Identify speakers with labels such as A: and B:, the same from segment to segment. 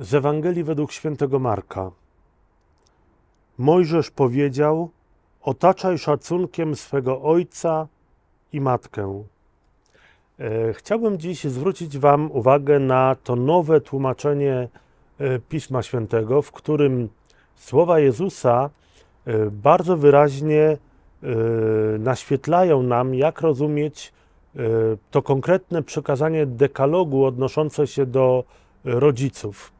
A: Z Ewangelii według świętego Marka. Mojżesz powiedział: Otaczaj szacunkiem swego ojca i matkę. E, chciałbym dziś zwrócić Wam uwagę na to nowe tłumaczenie e, Pisma Świętego, w którym słowa Jezusa e, bardzo wyraźnie naświetlają nam, jak rozumieć to konkretne przekazanie dekalogu odnoszące się do rodziców.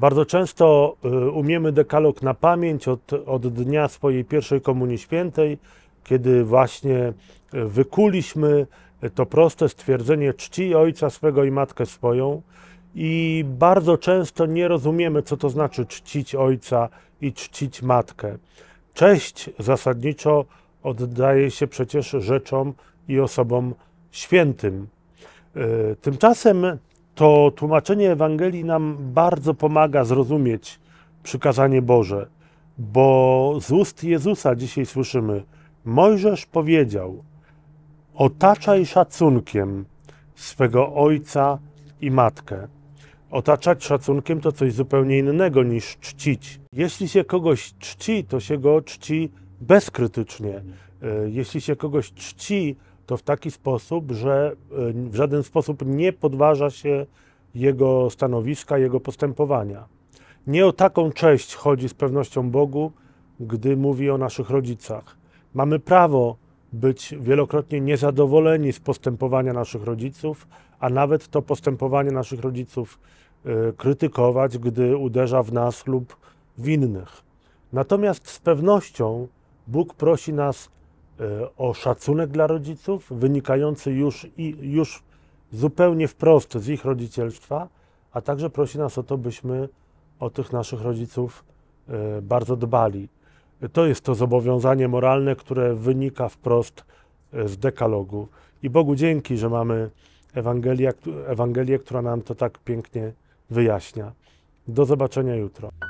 A: Bardzo często y, umiemy dekalog na pamięć od, od dnia swojej pierwszej komunii świętej, kiedy właśnie y, wykuliśmy to proste stwierdzenie czci ojca swego i matkę swoją. I bardzo często nie rozumiemy, co to znaczy czcić ojca i czcić matkę. Cześć zasadniczo oddaje się przecież rzeczom i osobom świętym. Y, tymczasem to tłumaczenie Ewangelii nam bardzo pomaga zrozumieć przykazanie Boże, bo z ust Jezusa dzisiaj słyszymy: Mojżesz powiedział: Otaczaj szacunkiem swego ojca i matkę. Otaczać szacunkiem to coś zupełnie innego niż czcić. Jeśli się kogoś czci, to się go czci bezkrytycznie. E, jeśli się kogoś czci, to w taki sposób, że e, w żaden sposób nie podważa się jego stanowiska, jego postępowania. Nie o taką cześć chodzi z pewnością Bogu, gdy mówi o naszych rodzicach. Mamy prawo być wielokrotnie niezadowoleni z postępowania naszych rodziców, a nawet to postępowanie naszych rodziców e, krytykować, gdy uderza w nas lub w innych. Natomiast z pewnością Bóg prosi nas E, o szacunek dla rodziców, wynikający już, i, już zupełnie wprost z ich rodzicielstwa, a także prosi nas o to, byśmy o tych naszych rodziców e, bardzo dbali. To jest to zobowiązanie moralne, które wynika wprost e, z dekalogu. I Bogu dzięki, że mamy Ewangelię, Ewangelię która nam to tak pięknie wyjaśnia. Do zobaczenia jutro.